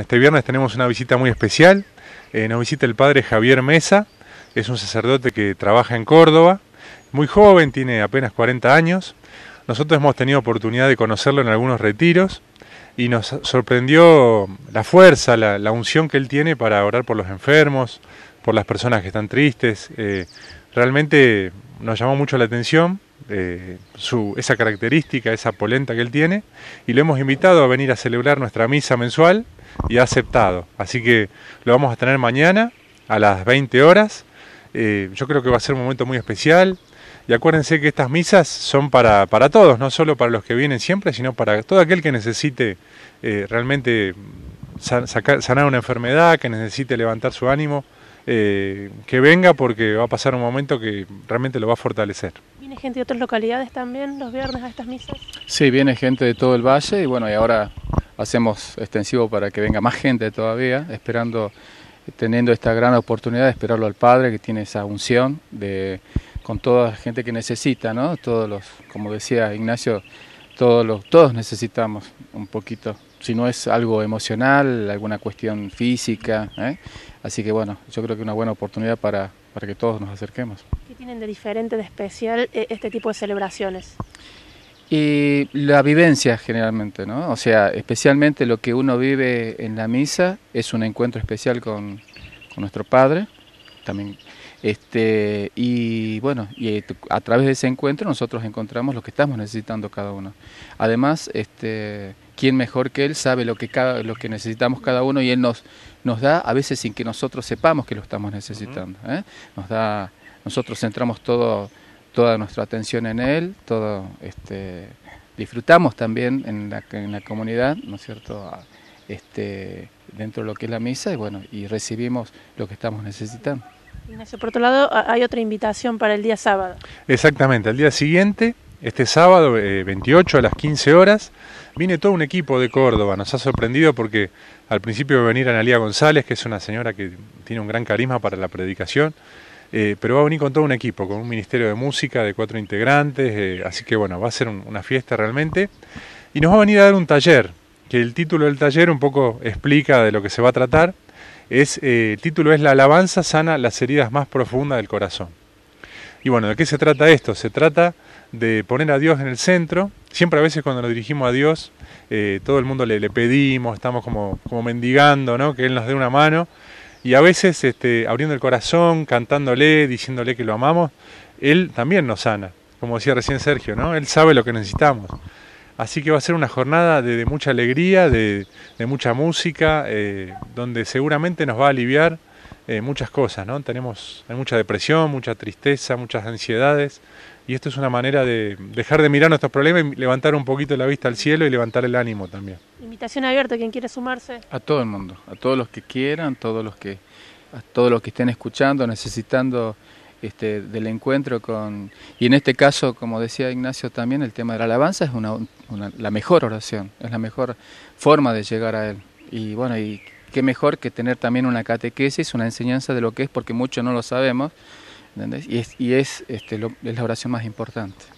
Este viernes tenemos una visita muy especial. Eh, nos visita el padre Javier Mesa. Es un sacerdote que trabaja en Córdoba. Muy joven, tiene apenas 40 años. Nosotros hemos tenido oportunidad de conocerlo en algunos retiros y nos sorprendió la fuerza, la, unción que él tiene para orar por los enfermos, por las personas que están tristes. Eh, realmente nos llamó mucho la atención eh, esa característica, esa polenta que él tiene, y lo hemos invitado a venir a celebrar nuestra misa mensual y ha aceptado. Así que lo vamos a tener mañana a las 20 horas. Eh, yo creo que va a ser un momento muy especial. Y acuérdense que estas misas son para, todos, no solo para los que vienen siempre, sino para todo aquel que necesite eh, realmente sanar una enfermedad, que necesite levantar su ánimo, que venga porque va a pasar un momento que realmente lo va a fortalecer. ¿Viene gente de otras localidades también los viernes a estas misas? Sí, viene gente de todo el valle y bueno, y ahora hacemos extensivo para que venga más gente todavía, esperando, teniendo esta gran oportunidad de esperarlo al Padre que tiene esa unción de con toda la gente que necesita, ¿no? Todos los, como decía Ignacio, todos los, todos necesitamos un poquito, si no es algo emocional, alguna cuestión física, ¿eh? así que bueno, yo creo que una buena oportunidad para para que todos nos acerquemos. ¿Qué tienen de diferente, de especial eh, este tipo de celebraciones? Y la vivencia generalmente, ¿no? O sea, especialmente lo que uno vive en la misa es un encuentro especial con, nuestro Padre, también este, y bueno, y eh, a través de ese encuentro nosotros encontramos lo que estamos necesitando cada uno. Además, este, quién mejor que Él sabe lo que, cada, lo que necesitamos cada uno y Él nos, nos da, a veces sin que nosotros sepamos que lo estamos necesitando. ¿eh? Nos da, nosotros centramos todo, toda nuestra atención en Él, todo, este, disfrutamos también en la, comunidad, ¿no es cierto?, este, dentro de lo que es la misa y bueno, y recibimos lo que estamos necesitando. por otro lado, hay otra invitación para el día sábado. Exactamente, al día siguiente este sábado, 28 eh, a las 15 horas, viene todo un equipo de Córdoba. Nos ha sorprendido porque al principio va a venir Analia González, que es una señora que tiene un gran carisma para la predicación, eh, pero va a venir con todo un equipo, con un ministerio de música de cuatro integrantes, eh, así que bueno, va a ser una fiesta realmente. Y nos va a venir a dar un taller, que el título del taller un poco explica de lo que se va a tratar. Es, el título es La alabanza sana las heridas más profundas del corazón. Y bueno, ¿de qué se trata esto? Se trata de poner a Dios en el centro. Siempre a veces cuando nos dirigimos a Dios, eh, todo el mundo le, le, pedimos, estamos como, como mendigando, ¿no? Que Él nos dé una mano. Y a veces este, abriendo el corazón, cantándole, diciéndole que lo amamos, Él también nos sana. Como decía recién Sergio, ¿no? Él sabe lo que necesitamos. Así que va a ser una jornada de, mucha alegría, de, mucha música, eh, donde seguramente nos va a aliviar eh, muchas cosas, ¿no? Tenemos, hay mucha depresión, mucha tristeza, muchas ansiedades, y esto es una manera de dejar de mirar nuestros problemas y levantar un poquito la vista al cielo y levantar el ánimo también. Invitación abierta quien quiera sumarse. A todo el mundo, a todos los que quieran, todos los que, a todos los que estén escuchando, necesitando este, del encuentro con... Y en este caso, como decía Ignacio también, el tema de la alabanza es una, la mejor oración, es la mejor forma de llegar a Él. Y bueno, y qué mejor que tener también una catequesis, una enseñanza de lo que es, porque muchos no lo sabemos, Y es, este, es la oración más importante.